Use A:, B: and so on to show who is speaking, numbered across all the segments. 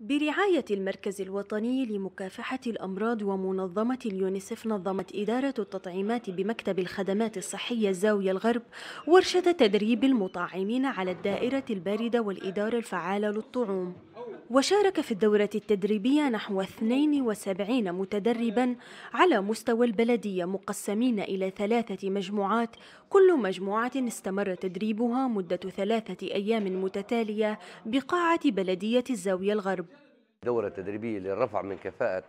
A: برعاية المركز الوطني لمكافحة الأمراض ومنظمة اليونيسف نظمت إدارة التطعيمات بمكتب الخدمات الصحية الزاوية الغرب ورشة تدريب المطعمين على الدائرة الباردة والإدارة الفعالة للطعوم وشارك في الدورة التدريبية نحو 72 متدربا على مستوى البلدية مقسمين إلى ثلاثة مجموعات كل مجموعة استمر تدريبها مدة ثلاثة أيام متتالية بقاعة بلدية الزاوية الغرب
B: دورة تدريبية للرفع من كفاءة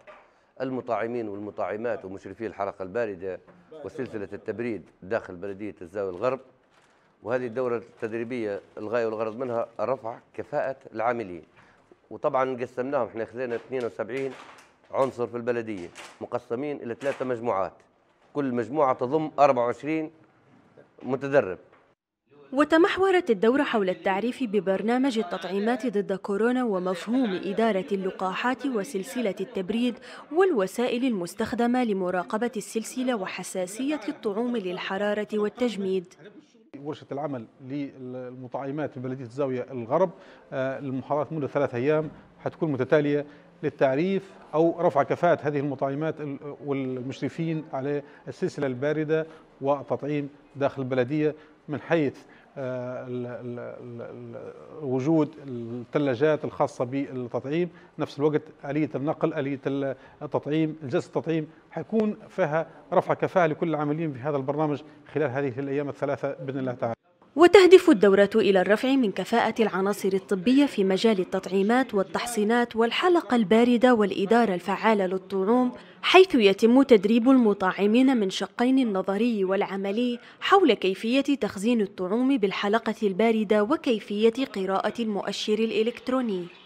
B: المطاعمين والمطاعمات ومشرفي الحلقة الباردة وسلسلة التبريد داخل بلدية الزاوية الغرب وهذه الدورة التدريبية الغاية والغرض منها رفع كفاءة العاملين وطبعا قسمناهم احنا خذينا 72 عنصر في البلديه مقسمين الى ثلاثه مجموعات كل مجموعه تضم 24 متدرب
A: وتمحورت الدورة حول التعريف ببرنامج التطعيمات ضد كورونا ومفهوم إدارة اللقاحات وسلسلة التبريد والوسائل المستخدمة لمراقبة السلسلة وحساسية الطعوم للحرارة والتجميد
C: ورشه العمل للمطعمات في بلديه الزاويه الغرب آه، المحاضرات مده ثلاث ايام حتكون متتاليه للتعريف او رفع كفاءه هذه المطعمات والمشرفين على السلسله البارده والتطعيم داخل البلديه من حيث آه، وجود الثلاجات الخاصه بالتطعيم نفس الوقت اليه النقل اليه التطعيم جلسه التطعيم حيكون فيها رفع كفاءه لكل العاملين في هذا البرنامج خلال هذه الايام الثلاثه باذن الله تعالى
A: وتهدف الدورة إلى الرفع من كفاءة العناصر الطبية في مجال التطعيمات والتحصينات والحلقة الباردة والإدارة الفعالة للطعوم حيث يتم تدريب المطعمين من شقين النظري والعملي حول كيفية تخزين الطعوم بالحلقة الباردة وكيفية قراءة المؤشر الإلكتروني